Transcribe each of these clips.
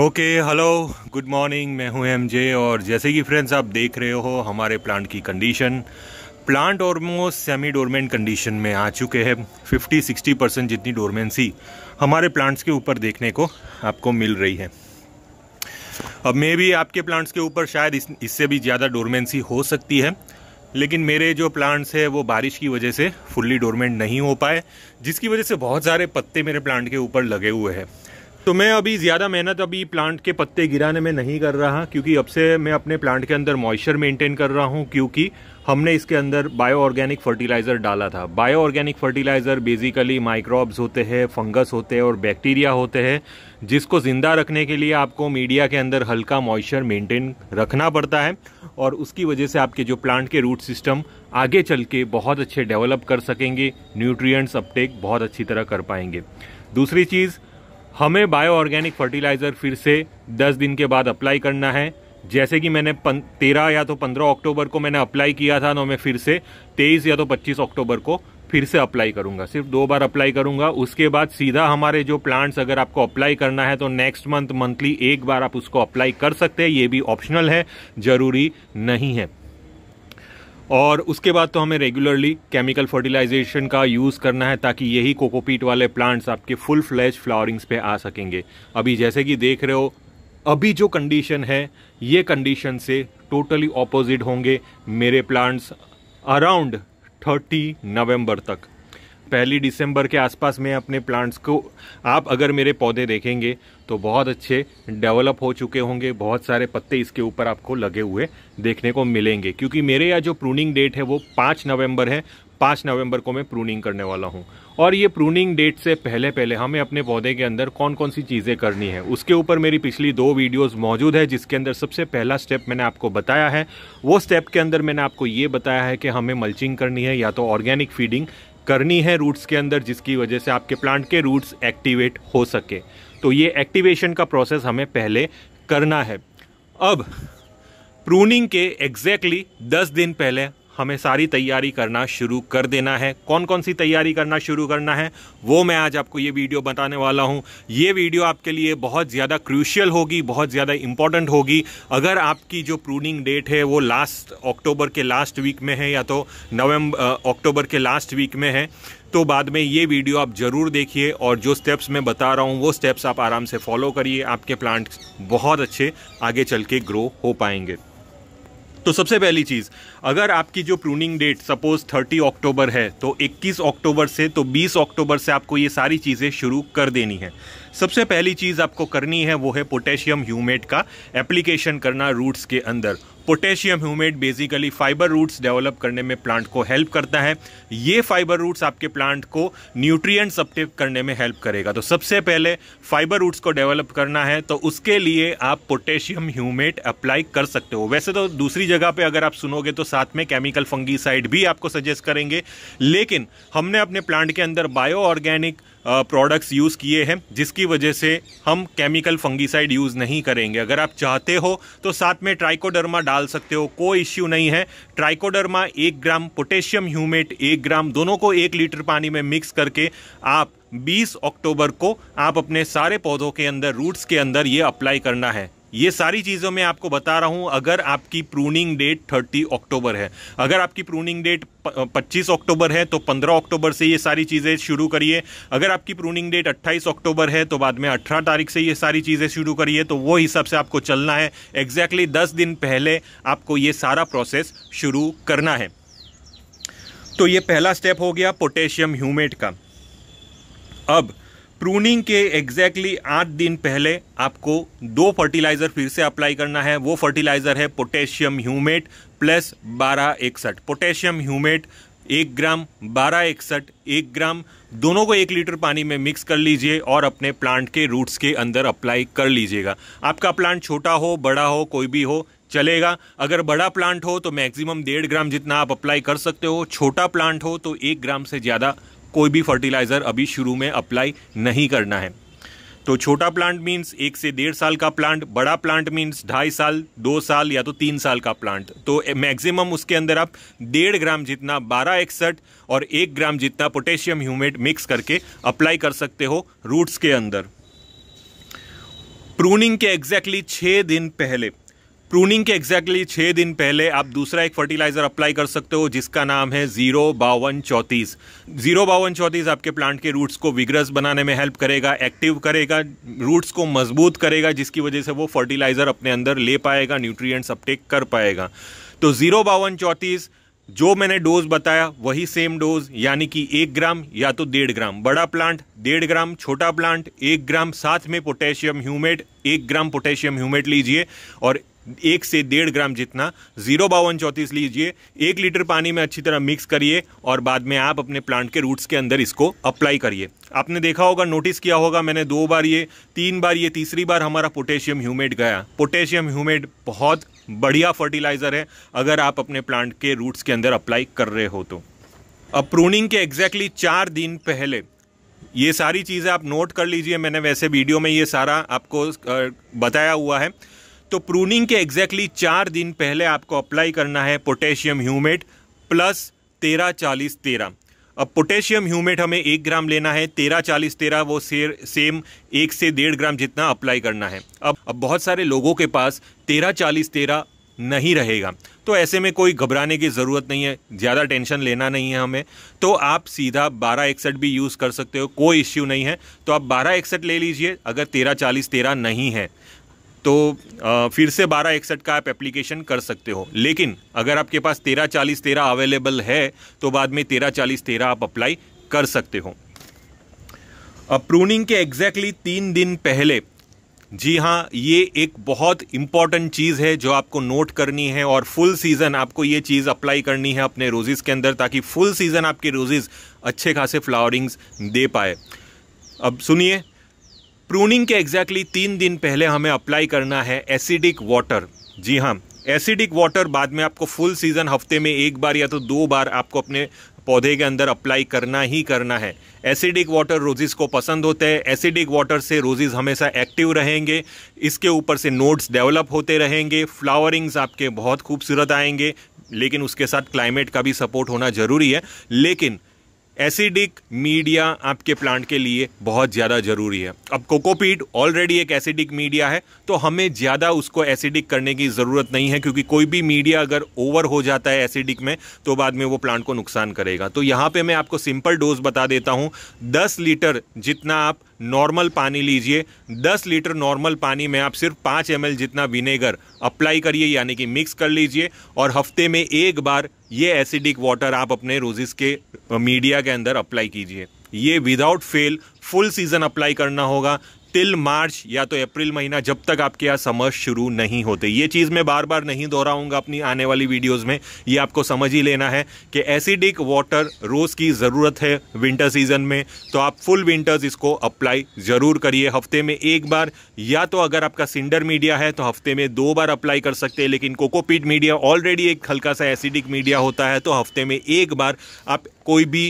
okay hello good morning मैं हूं MJ और जैसे कि फ्रेंड्स आप देख रहे हो हमारे प्लांट की condition plant almost semi dormant condition में आ चुके हैं 50-60 परसेंट जितनी डोरमेंसी हमारे प्लांट्स के ऊपर देखने को आपको मिल रही है अब मे भी आपके प्लांट्स के ऊपर शायद इस, इससे भी ज़्यादा डोरमेंसी हो सकती है लेकिन मेरे जो प्लांट्स है वो बारिश की वजह से फुल्ली डोरमेंट नहीं हो पाए जिसकी वजह से बहुत सारे पत्ते मेरे प्लांट के ऊपर लगे हुए हैं तो मैं अभी ज़्यादा मेहनत अभी प्लांट के पत्ते गिराने में नहीं कर रहा क्योंकि अब से मैं अपने प्लांट के अंदर मॉइस्चर मेंटेन कर रहा हूँ क्योंकि हमने इसके अंदर बायो ऑर्गेनिक फर्टिलाइज़र डाला था bio organic fertiliser basically microbes होते हैं फंगस होते हैं और बैक्टीरिया होते हैं जिसको ज़िंदा रखने के लिए आपको मीडिया के अंदर हल्का मॉइस्चर मेंटेन रखना पड़ता है और उसकी वजह से आपके जो प्लांट के रूट सिस्टम आगे चल के बहुत अच्छे डेवलप कर सकेंगे न्यूट्रिएंट्स अपटेक बहुत अच्छी तरह कर पाएंगे दूसरी चीज़ हमें बायो ऑर्गेनिक फर्टिलाइज़र फिर से 10 दिन के बाद अप्लाई करना है जैसे कि मैंने तेरह या तो पंद्रह अक्टूबर को मैंने अप्लाई किया था ना मैं फिर से तेईस या तो पच्चीस अक्टूबर को फिर से अप्लाई करूंगा सिर्फ दो बार अप्लाई करूंगा उसके बाद सीधा हमारे जो प्लांट्स अगर आपको अप्लाई करना है तो नेक्स्ट मंथ मंथली एक बार आप उसको अप्लाई कर सकते हैं ये भी ऑप्शनल है ज़रूरी नहीं है और उसके बाद तो हमें रेगुलरली केमिकल फर्टिलाइजेशन का यूज़ करना है ताकि यही कोकोपीट वाले प्लांट्स आपके फुल फ्लैश फ्लावरिंग्स पे आ सकेंगे अभी जैसे कि देख रहे हो अभी जो कंडीशन है ये कंडीशन से टोटली ऑपोजिट होंगे मेरे प्लांट्स अराउंड 30 नवंबर तक पहली दिसंबर के आसपास मैं अपने प्लांट्स को आप अगर मेरे पौधे देखेंगे तो बहुत अच्छे डेवलप हो चुके होंगे बहुत सारे पत्ते इसके ऊपर आपको लगे हुए देखने को मिलेंगे क्योंकि मेरे यहाँ जो प्रूनिंग डेट है वो पाँच नवम्बर है पाँच नवंबर को मैं प्रूनिंग करने वाला हूँ और ये प्रूनिंग डेट से पहले पहले हमें अपने पौधे के अंदर कौन कौन सी चीज़ें करनी है उसके ऊपर मेरी पिछली दो वीडियोस मौजूद है जिसके अंदर सबसे पहला स्टेप मैंने आपको बताया है वो स्टेप के अंदर मैंने आपको ये बताया है कि हमें मल्चिंग करनी है या तो ऑर्गेनिक फीडिंग करनी है रूट्स के अंदर जिसकी वजह से आपके प्लांट के रूट्स एक्टिवेट हो सके तो ये एक्टिवेशन का प्रोसेस हमें पहले करना है अब प्रूनिंग के एग्जैक्टली exactly 10 दिन पहले हमें सारी तैयारी करना शुरू कर देना है कौन कौन सी तैयारी करना शुरू करना है वो मैं आज आपको ये वीडियो बताने वाला हूँ ये वीडियो आपके लिए बहुत ज़्यादा क्रूशियल होगी बहुत ज़्यादा इंपॉर्टेंट होगी अगर आपकी जो प्रूनिंग डेट है वो लास्ट अक्टूबर के लास्ट वीक में है या तो नवम्बर अक्टूबर के लास्ट वीक में है तो बाद में ये वीडियो आप ज़रूर देखिए और जो स्टेप्स मैं बता रहा हूँ वो स्टेप्स आप आराम से फॉलो करिए आपके प्लांट्स बहुत अच्छे आगे चल के ग्रो हो पाएंगे तो सबसे पहली चीज़ अगर आपकी जो प्रूनिंग डेट सपोज 30 अक्टूबर है तो 21 अक्टूबर से तो 20 अक्टूबर से आपको ये सारी चीज़ें शुरू कर देनी है सबसे पहली चीज़ आपको करनी है वो है पोटेशियम ह्यूमेट का एप्लीकेशन करना रूट्स के अंदर potassium humate basically fibre roots develop करने में प्लांट को हेल्प करता है ये फाइबर रूट्स आपके प्लांट को न्यूट्रिएंट्स अपटेक करने में हेल्प करेगा तो सबसे पहले फाइबर रूट्स को डेवलप करना है तो उसके लिए आप पोटेशियम ह्यूमेट अप्लाई कर सकते हो वैसे तो दूसरी जगह पे अगर आप सुनोगे तो साथ में केमिकल फंगीसाइड भी आपको सजेस्ट करेंगे लेकिन हमने अपने प्लांट के अंदर बायो ऑर्गेनिक प्रोडक्ट्स यूज़ किए हैं जिसकी वजह से हम केमिकल फंगिसाइड यूज़ नहीं करेंगे अगर आप चाहते हो तो साथ में ट्राइकोडर्मा डाल सकते हो कोई इश्यू नहीं है ट्राइकोडर्मा एक ग्राम पोटेशियम ह्यूमेट एक ग्राम दोनों को एक लीटर पानी में मिक्स करके आप 20 अक्टूबर को आप अपने सारे पौधों के अंदर रूट्स के अंदर ये अप्लाई करना है ये सारी चीज़ों में आपको बता रहा हूँ अगर आपकी प्रूनिंग डेट 30 अक्टूबर है अगर आपकी प्रूनिंग डेट 25 अक्टूबर है तो 15 अक्टूबर से ये सारी चीज़ें शुरू करिए अगर आपकी प्रूनिंग डेट 28 अक्टूबर है तो बाद में 18 तारीख से ये सारी चीज़ें शुरू करिए तो वो हिसाब से आपको चलना है एग्जैक्टली exactly 10 दिन पहले आपको ये सारा प्रोसेस शुरू करना है तो ये पहला स्टेप हो गया पोटेशियम ह्यूमेट का अब प्रूनिंग के एग्जैक्टली आठ दिन पहले आपको दो फर्टिलाइज़र फिर से अप्लाई करना है वो फर्टिलाइज़र है पोटेशियम ह्यूमेट प्लस बारह इकसठ पोटेशियम ह्यूमेट एक ग्राम बारह इकसठ एक ग्राम दोनों को एक लीटर पानी में मिक्स कर लीजिए और अपने प्लांट के रूट्स के अंदर अप्लाई कर लीजिएगा आपका प्लांट छोटा हो बड़ा हो कोई भी हो चलेगा अगर बड़ा प्लांट हो तो मैक्सिमम डेढ़ ग्राम जितना आप अप्लाई कर सकते हो छोटा प्लांट हो तो एक ग्राम से ज़्यादा कोई भी फर्टिलाइज़र अभी शुरू में अप्लाई नहीं करना है तो छोटा प्लांट मीन्स एक से डेढ़ साल का प्लांट बड़ा प्लांट मीन्स ढाई साल दो साल या तो तीन साल का प्लांट तो मैक्सिमम उसके अंदर आप डेढ़ ग्राम जितना बारह एकसठ और एक ग्राम जितना पोटेशियम ह्यूमेट मिक्स करके अप्लाई कर सकते हो रूट्स के अंदर प्रूनिंग के एग्जैक्टली exactly छः दिन पहले प्रूनिंग के एग्जैक्टली छः दिन पहले आप दूसरा एक फर्टिलाइज़र अप्लाई कर सकते हो जिसका नाम है जीरो बावन चौंतीस जीरो बावन चौंतीस आपके प्लांट के रूट्स को विग्रस बनाने में हेल्प करेगा एक्टिव करेगा रूट्स को मजबूत करेगा जिसकी वजह से वो फर्टिलाइज़र अपने अंदर ले पाएगा न्यूट्रिएंट्स अपटेक कर पाएगा तो जीरो बावन चौंतीस जो मैंने डोज बताया वही सेम डोज यानी कि एक ग्राम या तो डेढ़ ग्राम बड़ा प्लांट डेढ़ ग्राम छोटा प्लांट एक ग्राम साथ में पोटेशियम ह्यूमेट एक ग्राम पोटेशियम ह्यूमेट लीजिए और एक से डेढ़ ग्राम जितना जीरो बावन चौंतीस लीजिए एक लीटर पानी में अच्छी तरह मिक्स करिए और बाद में आप अपने प्लांट के रूट्स के अंदर इसको अप्लाई करिए आपने देखा होगा नोटिस किया होगा मैंने दो बार ये तीन बार ये तीसरी बार हमारा पोटेशियम ह्यूमेड गया पोटेशियम ह्यूमेड बहुत बढ़िया फर्टिलाइज़र है अगर आप अपने प्लांट के रूट्स के अंदर अप्लाई कर रहे हो तो अब प्रूनिंग के एग्जैक्टली चार दिन पहले ये सारी चीज़ें आप नोट कर लीजिए मैंने वैसे वीडियो में ये सारा आपको बताया हुआ है तो प्रूनिंग के एग्जैक्टली exactly चार दिन पहले आपको अप्लाई करना है पोटेशियम ह्यूमेट प्लस तेरह चालीस तेरह अब पोटेशियम ह्यूमेट हमें एक ग्राम लेना है तेरह चालीस तेरह वो सेर, सेम एक से डेढ़ ग्राम जितना अप्लाई करना है अब अब बहुत सारे लोगों के पास तेरह चालीस तेरह नहीं रहेगा तो ऐसे में कोई घबराने की ज़रूरत नहीं है ज़्यादा टेंशन लेना नहीं है हमें तो आप सीधा बारह एकसठ भी यूज़ कर सकते हो कोई इश्यू नहीं है तो आप बारह एकसठ ले लीजिए अगर तेरह चालीस तेरह नहीं है तो फिर से बारह इकसठ का आप एप्लीकेशन कर सकते हो लेकिन अगर आपके पास तेरह चालीस तेरह अवेलेबल है तो बाद में तेरह चालीस तेरह आप अप्लाई कर सकते हो अब प्रूनिंग के एग्जैक्टली तीन दिन पहले जी हाँ ये एक बहुत इंपॉर्टेंट चीज़ है जो आपको नोट करनी है और फुल सीज़न आपको ये चीज़ अप्लाई करनी है अपने रोजेज़ के अंदर ताकि फुल सीज़न आपके रोजेज़ अच्छे खासे फ्लावरिंग्स दे पाए अब सुनिए प्रूनिंग के एग्जैक्टली exactly तीन दिन पहले हमें अप्लाई करना है एसिडिक वाटर जी हाँ एसिडिक वाटर बाद में आपको फुल सीजन हफ्ते में एक बार या तो दो बार आपको अपने पौधे के अंदर अप्लाई करना ही करना है एसिडिक वाटर रोजेज को पसंद होते हैं एसिडिक वाटर से रोजेज हमेशा एक्टिव रहेंगे इसके ऊपर से नोड्स डेवलप होते रहेंगे फ्लावरिंग्स आपके बहुत खूबसूरत आएंगे लेकिन उसके साथ क्लाइमेट का भी सपोर्ट होना ज़रूरी है लेकिन एसिडिक मीडिया आपके प्लांट के लिए बहुत ज़्यादा ज़रूरी है अब कोकोपीट ऑलरेडी एक एसिडिक मीडिया है तो हमें ज़्यादा उसको एसिडिक करने की ज़रूरत नहीं है क्योंकि कोई भी मीडिया अगर ओवर हो जाता है एसिडिक में तो बाद में वो प्लांट को नुकसान करेगा तो यहाँ पे मैं आपको सिंपल डोज बता देता हूँ दस लीटर जितना आप नॉर्मल पानी लीजिए दस लीटर नॉर्मल पानी में आप सिर्फ पाँच एम जितना विनेगर अप्लाई करिए यानी कि मिक्स कर लीजिए और हफ्ते में एक बार ये एसिडिक वाटर आप अपने रोजेस के मीडिया uh, के अंदर अप्लाई कीजिए ये without fail full season apply करना होगा टिल मार्च या तो अप्रैल महीना जब तक आपके यहाँ समर्स शुरू नहीं होते ये चीज़ मैं बार बार नहीं दोहराऊंगा अपनी आने वाली वीडियोस में ये आपको समझ ही लेना है कि एसिडिक वाटर रोज़ की ज़रूरत है विंटर सीजन में तो आप फुल विंटर्स इसको अप्लाई ज़रूर करिए हफ्ते में एक बार या तो अगर आपका सिंडर मीडिया है तो हफ्ते में दो बार अप्लाई कर सकते हैं लेकिन कोकोपीट मीडिया ऑलरेडी एक हल्का सा एसिडिक मीडिया होता है तो हफ्ते में एक बार आप कोई भी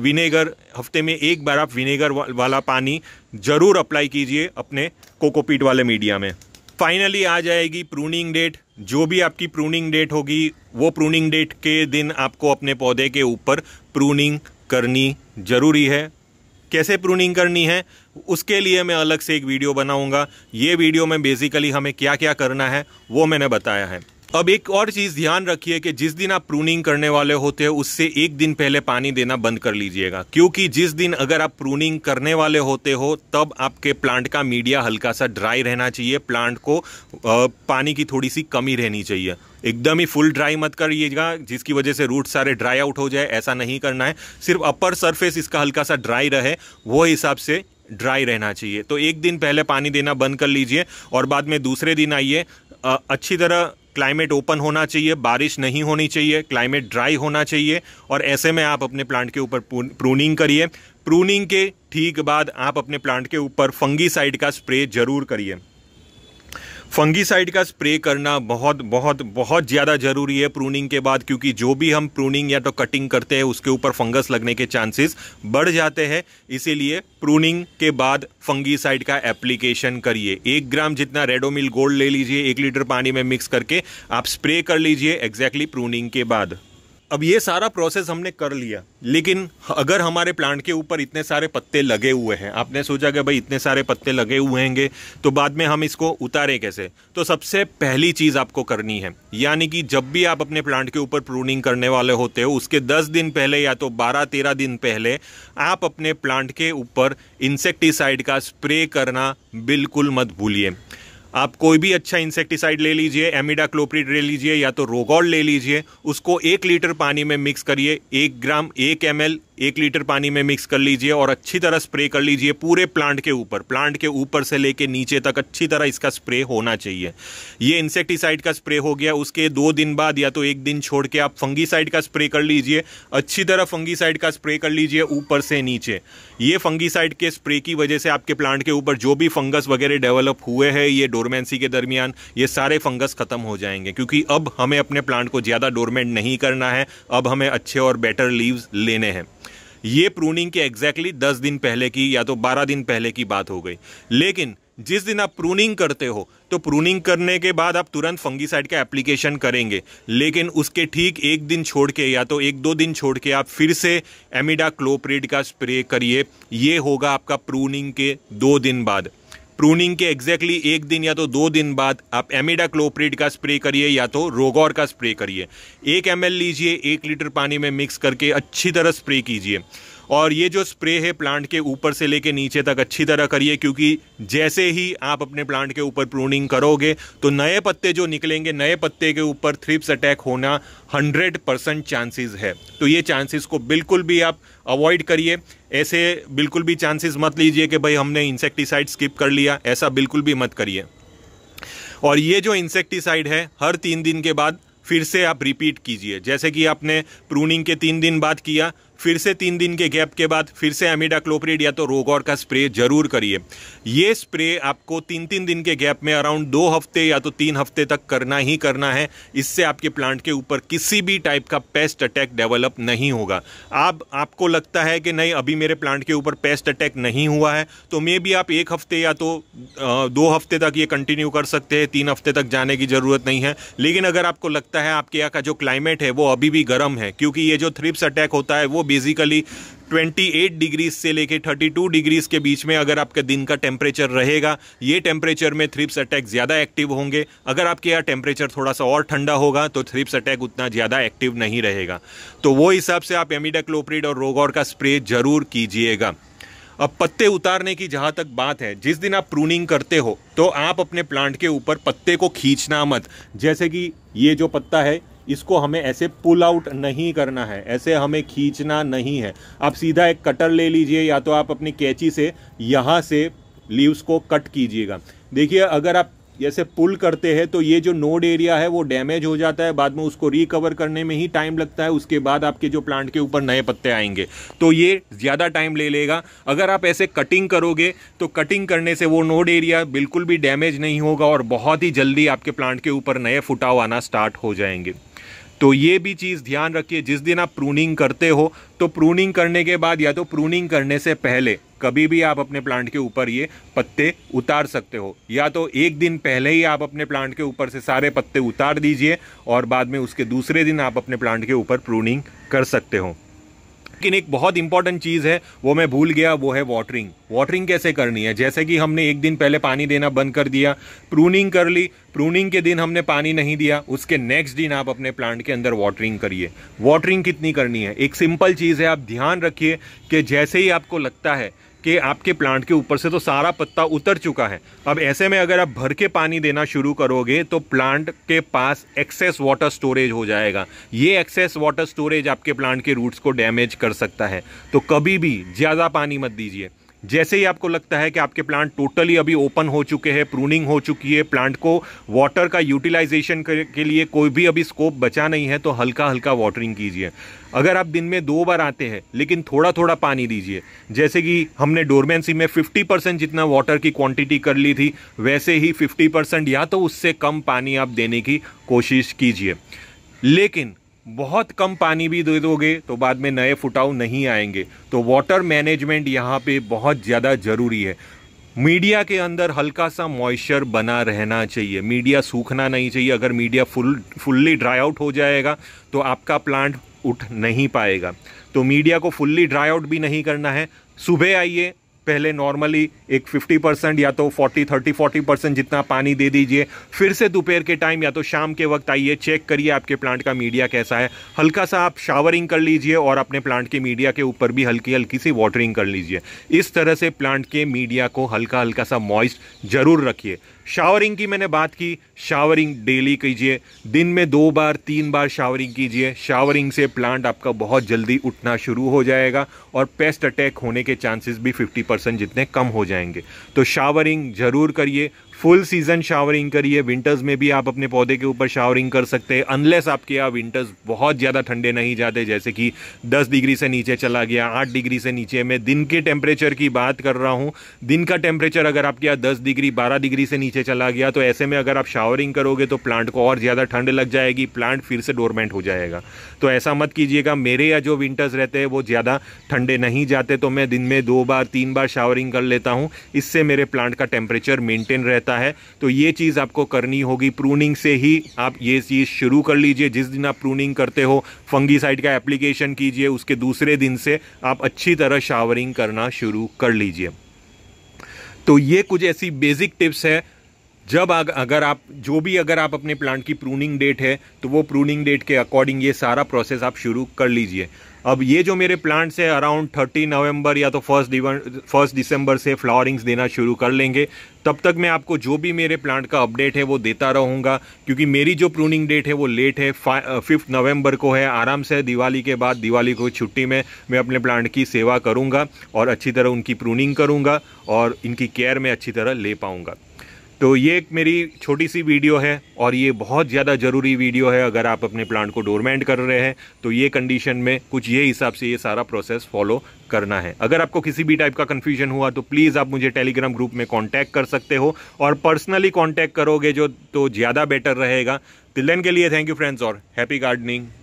विनेगर हफ्ते में एक बार आप विनेगर वाला पानी ज़रूर अप्लाई कीजिए अपने कोकोपीट वाले मीडिया में फाइनली आ जाएगी प्रूनिंग डेट जो भी आपकी प्रूनिंग डेट होगी वो प्रूनिंग डेट के दिन आपको अपने पौधे के ऊपर प्रूनिंग करनी ज़रूरी है कैसे प्रूनिंग करनी है उसके लिए मैं अलग से एक वीडियो बनाऊंगा ये वीडियो में बेसिकली हमें क्या क्या करना है वो मैंने बताया है अब एक और चीज़ ध्यान रखिए कि जिस दिन आप प्रूनिंग करने वाले होते हो उससे एक दिन पहले पानी देना बंद कर लीजिएगा क्योंकि जिस दिन अगर आप प्रूनिंग करने वाले होते हो तब आपके प्लांट का मीडिया हल्का सा ड्राई रहना चाहिए प्लांट को पानी की थोड़ी सी कमी रहनी चाहिए एकदम ही फुल ड्राई मत करिएगा जिसकी वजह से रूट सारे ड्राई आउट हो जाए ऐसा नहीं करना है सिर्फ अपर सरफेस इसका हल्का सा ड्राई रहे वो हिसाब से ड्राई रहना चाहिए तो एक दिन पहले पानी देना बंद कर लीजिए और बाद में दूसरे दिन आइए अच्छी तरह क्लाइमेट ओपन होना चाहिए बारिश नहीं होनी चाहिए क्लाइमेट ड्राई होना चाहिए और ऐसे में आप अपने प्लांट के ऊपर प्रूनिंग करिए प्रूनिंग के ठीक बाद आप अपने प्लांट के ऊपर फंगी साइड का स्प्रे जरूर करिए फंगीसाइड का स्प्रे करना बहुत बहुत बहुत ज़्यादा ज़रूरी है प्रूनिंग के बाद क्योंकि जो भी हम प्रूनिंग या तो कटिंग करते हैं उसके ऊपर फंगस लगने के चांसेस बढ़ जाते हैं इसीलिए प्रूनिंग के बाद फंगीसाइड का एप्लीकेशन करिए एक ग्राम जितना रेडोमिल गोल्ड ले लीजिए एक लीटर पानी में मिक्स करके आप स्प्रे कर लीजिए एग्जैक्टली प्रूनिंग के बाद अब ये सारा प्रोसेस हमने कर लिया लेकिन अगर हमारे प्लांट के ऊपर इतने सारे पत्ते लगे हुए हैं आपने सोचा कि भाई इतने सारे पत्ते लगे हुए होंगे तो बाद में हम इसको उतारे कैसे तो सबसे पहली चीज़ आपको करनी है यानी कि जब भी आप अपने प्लांट के ऊपर प्रूनिंग करने वाले होते हो उसके दस दिन पहले या तो बारह तेरह दिन पहले आप अपने प्लांट के ऊपर इंसेक्टिसाइड का स्प्रे करना बिल्कुल मत भूलिए आप कोई भी अच्छा इंसेक्टिसाइड ले लीजिए एमिडा क्लोप्रिड ले लीजिए या तो रोगॉल ले लीजिए उसको एक लीटर पानी में मिक्स करिए एक ग्राम एक एम एक लीटर पानी में मिक्स कर लीजिए और अच्छी तरह स्प्रे कर लीजिए पूरे प्लांट के ऊपर प्लांट के ऊपर से लेके नीचे तक अच्छी तरह इसका स्प्रे होना चाहिए ये इंसेक्टिसाइड का स्प्रे हो गया उसके दो दिन बाद या तो एक दिन छोड़ के आप फंगीसाइड का स्प्रे कर लीजिए अच्छी तरह फंगीसाइड का स्प्रे कर लीजिए ऊपर से नीचे ये फंगीसाइड के स्प्रे की वजह से आपके प्लांट के ऊपर जो भी फंगस वगैरह डेवलप हुए हैं ये डोरमेंसी के दरमियान ये सारे फंगस खत्म हो जाएंगे क्योंकि अब हमें अपने प्लांट को ज़्यादा डोरमेंट नहीं करना है अब हमें अच्छे और बेटर लीव्स लेने हैं ये प्रूनिंग के एग्जैक्टली दस दिन पहले की या तो बारह दिन पहले की बात हो गई लेकिन जिस दिन आप प्रूनिंग करते हो तो प्रूनिंग करने के बाद आप तुरंत फंगीसाइड का एप्लीकेशन करेंगे लेकिन उसके ठीक एक दिन छोड़ के या तो एक दो दिन छोड़ के आप फिर से एमिडा क्लोप्रिड का स्प्रे करिए ये होगा आपका प्रूनिंग के दो दिन बाद प्रूनिंग के एग्जैक्टली एक दिन या तो दो दिन बाद आप एमिडा क्लोप्रिड का स्प्रे करिए या तो रोगौर का स्प्रे करिए एक एम लीजिए एक लीटर पानी में मिक्स करके अच्छी तरह स्प्रे कीजिए और ये जो स्प्रे है प्लांट के ऊपर से लेके नीचे तक अच्छी तरह करिए क्योंकि जैसे ही आप अपने प्लांट के ऊपर प्रूनिंग करोगे तो नए पत्ते जो निकलेंगे नए पत्ते के ऊपर थ्रिप्स अटैक होना 100 परसेंट चांसेज है तो ये चांसेस को बिल्कुल भी आप अवॉइड करिए ऐसे बिल्कुल भी चांसेस मत लीजिए कि भाई हमने इंसेक्टिसाइड स्किप कर लिया ऐसा बिल्कुल भी मत करिए और ये जो इंसेक्टिसाइड है हर तीन दिन के बाद फिर से आप रिपीट कीजिए जैसे कि आपने प्रूनिंग के तीन दिन बाद किया फिर से तीन दिन के गैप के बाद फिर से एमिडाक्लोप्रिड या तो रोगौर का स्प्रे जरूर करिए ये स्प्रे आपको तीन तीन दिन के गैप में अराउंड दो हफ्ते या तो तीन हफ्ते तक करना ही करना है इससे आपके प्लांट के ऊपर किसी भी टाइप का पेस्ट अटैक डेवलप नहीं होगा आप आपको लगता है कि नहीं अभी मेरे प्लांट के ऊपर पेस्ट अटैक नहीं हुआ है तो मे भी आप एक हफ्ते या तो दो हफ्ते तक ये कंटिन्यू कर सकते हैं तीन हफ्ते तक जाने की ज़रूरत नहीं है लेकिन अगर आपको लगता है आपके यहाँ का जो क्लाइमेट है वो अभी भी गर्म है क्योंकि ये जो थ्रिप्स अटैक होता है वो बेसिकली 28 डिग्रीज से लेके 32 डिग्रीज के बीच में अगर आपके दिन का टेम्परेचर रहेगा ये टेम्परेचर में थ्रिप्स अटैक ज़्यादा एक्टिव होंगे अगर आपके यहाँ टेम्परेचर थोड़ा सा और ठंडा होगा तो थ्रिप्स अटैक उतना ज़्यादा एक्टिव नहीं रहेगा तो वो हिसाब से आप एमिडाक्लोप्रिड और रोगौर का स्प्रे ज़रूर कीजिएगा अब पत्ते उतारने की जहाँ तक बात है जिस दिन आप प्रूनिंग करते हो तो आप अपने प्लांट के ऊपर पत्ते को खींचना मत जैसे कि ये जो पत्ता है इसको हमें ऐसे पुल आउट नहीं करना है ऐसे हमें खींचना नहीं है आप सीधा एक कटर ले लीजिए या तो आप अपनी कैची से यहाँ से लीव्स को कट कीजिएगा देखिए अगर आप जैसे पुल करते हैं तो ये जो नोड एरिया है वो डैमेज हो जाता है बाद में उसको रिकवर करने में ही टाइम लगता है उसके बाद आपके जो प्लांट के ऊपर नए पत्ते आएंगे तो ये ज़्यादा टाइम ले लेगा अगर आप ऐसे कटिंग करोगे तो कटिंग करने से वो नोड एरिया बिल्कुल भी डैमेज नहीं होगा और बहुत ही जल्दी आपके प्लांट के ऊपर नए फुटाव आना स्टार्ट हो जाएंगे तो ये भी चीज़ ध्यान रखिए जिस दिन आप प्रूनिंग करते हो तो प्रूनिंग करने के बाद या तो प्रूनिंग करने से पहले कभी भी आप अपने प्लांट के ऊपर ये पत्ते उतार सकते हो या तो एक दिन पहले ही आप अपने प्लांट के ऊपर से सारे पत्ते उतार दीजिए और बाद में उसके दूसरे दिन आप अपने प्लांट के ऊपर प्रूनिंग कर सकते हो लेकिन एक बहुत इंपॉर्टेंट चीज़ है वो मैं भूल गया वो है वाटरिंग वाटरिंग कैसे करनी है जैसे कि हमने एक दिन पहले पानी देना बंद कर दिया प्रूनिंग कर ली प्रूनिंग के दिन हमने पानी नहीं दिया उसके नेक्स्ट दिन आप अपने प्लांट के अंदर वाटरिंग करिए वाटरिंग कितनी करनी है एक सिंपल चीज़ है आप ध्यान रखिए कि जैसे ही आपको लगता है कि आपके प्लांट के ऊपर से तो सारा पत्ता उतर चुका है अब ऐसे में अगर आप भर के पानी देना शुरू करोगे तो प्लांट के पास एक्सेस वाटर स्टोरेज हो जाएगा ये एक्सेस वाटर स्टोरेज आपके प्लांट के रूट्स को डैमेज कर सकता है तो कभी भी ज़्यादा पानी मत दीजिए जैसे ही आपको लगता है कि आपके प्लांट टोटली अभी ओपन हो चुके हैं प्रूनिंग हो चुकी है प्लांट को वाटर का यूटिलाइजेशन के लिए कोई भी अभी स्कोप बचा नहीं है तो हल्का हल्का वाटरिंग कीजिए अगर आप दिन में दो बार आते हैं लेकिन थोड़ा थोड़ा पानी दीजिए जैसे कि हमने डोरमेंसी में 50 परसेंट जितना वाटर की क्वांटिटी कर ली थी वैसे ही 50 परसेंट या तो उससे कम पानी आप देने की कोशिश कीजिए लेकिन बहुत कम पानी भी दे दोगे तो बाद में नए फुटाव नहीं आएंगे तो वाटर मैनेजमेंट यहाँ पे बहुत ज़्यादा ज़रूरी है मीडिया के अंदर हल्का सा मॉइस्चर बना रहना चाहिए मीडिया सूखना नहीं चाहिए अगर media full fully dry out हो जाएगा तो आपका प्लांट उठ नहीं पाएगा तो मीडिया को फुल्ली ड्राई आउट भी नहीं करना है सुबह आइए पहले नॉर्मली एक 50 परसेंट या तो 40 30 40 परसेंट जितना पानी दे दीजिए फिर से दोपहर के टाइम या तो शाम के वक्त आइए चेक करिए आपके प्लांट का मीडिया कैसा है हल्का सा आप शावरिंग कर लीजिए और अपने प्लांट के मीडिया के ऊपर भी हल्की हल्की सी वाटरिंग कर लीजिए इस तरह से प्लांट के मीडिया को हल्का हल्का सा मॉइस्ट जरूर रखिए शावरिंग की मैंने बात की शावरिंग डेली कीजिए दिन में दो बार तीन बार शावरिंग कीजिए शावरिंग से प्लांट आपका बहुत जल्दी उठना शुरू हो जाएगा और पेस्ट अटैक होने के चांसेस भी 50 परसेंट जितने कम हो जाएंगे तो शावरिंग ज़रूर करिए फुल सीज़न शावरिंग करिए विंटर्स में भी आप अपने पौधे के ऊपर शावरिंग कर सकते हैं अनलेस आपके यहाँ विंटर्स बहुत ज़्यादा ठंडे नहीं जाते जैसे कि 10 डिग्री से नीचे चला गया 8 डिग्री से नीचे मैं दिन के टेम्परेचर की बात कर रहा हूँ दिन का टेम्परेचर अगर आपके यहाँ दस डिग्री बारह डिग्री से नीचे चला गया तो ऐसे में अगर आप शावरिंग करोगे तो प्लांट को और ज़्यादा ठंड लग जाएगी प्लांट फिर से डोरमेंट हो जाएगा तो ऐसा मत कीजिएगा मेरे या जो विंटर्स रहते हैं वो ज़्यादा ठंडे नहीं जाते तो मैं दिन में दो बार तीन बार शावरिंग कर लेता हूँ इससे मेरे प्लांट का टेम्परेचर मेनटेन रहता सकता है तो ये चीज़ आपको करनी होगी प्रूनिंग से ही आप ये चीज़ शुरू कर लीजिए जिस दिन आप प्रूनिंग करते हो फंगीसाइड का एप्लीकेशन कीजिए उसके दूसरे दिन से आप अच्छी तरह शावरिंग करना शुरू कर लीजिए तो ये कुछ ऐसी बेसिक टिप्स है जब आग, अगर आप जो भी अगर आप अपने प्लांट की प्रूनिंग डेट है तो वो प्रूनिंग डेट के अकॉर्डिंग ये सारा प्रोसेस आप शुरू कर लीजिए अब ये जो मेरे प्लांट्स है अराउंड थर्टी नवंबर या तो फर्स्ट फर्स्ट दिसंबर से फ्लावरिंग्स देना शुरू कर लेंगे तब तक मैं आपको जो भी मेरे प्लांट का अपडेट है वो देता रहूँगा क्योंकि मेरी जो प्रूनिंग डेट है वो लेट है फिफ्थ नवंबर uh, को है आराम से दिवाली के बाद दिवाली को छुट्टी में मैं अपने प्लांट की सेवा करूँगा और अच्छी तरह उनकी प्रूनिंग करूँगा और इनकी केयर में अच्छी तरह ले पाऊँगा तो ये एक मेरी छोटी सी वीडियो है और ये बहुत ज़्यादा ज़रूरी वीडियो है अगर आप अपने प्लांट को डोरमेंट कर रहे हैं तो ये कंडीशन में कुछ ये हिसाब से ये सारा प्रोसेस फॉलो करना है अगर आपको किसी भी टाइप का कन्फ्यूजन हुआ तो प्लीज़ आप मुझे टेलीग्राम ग्रुप में कॉन्टैक्ट कर सकते हो और पर्सनली कॉन्टैक्ट करोगे जो तो ज़्यादा बेटर रहेगा तिल के लिए थैंक यू फ्रेंड्स और हैप्पी गार्डनिंग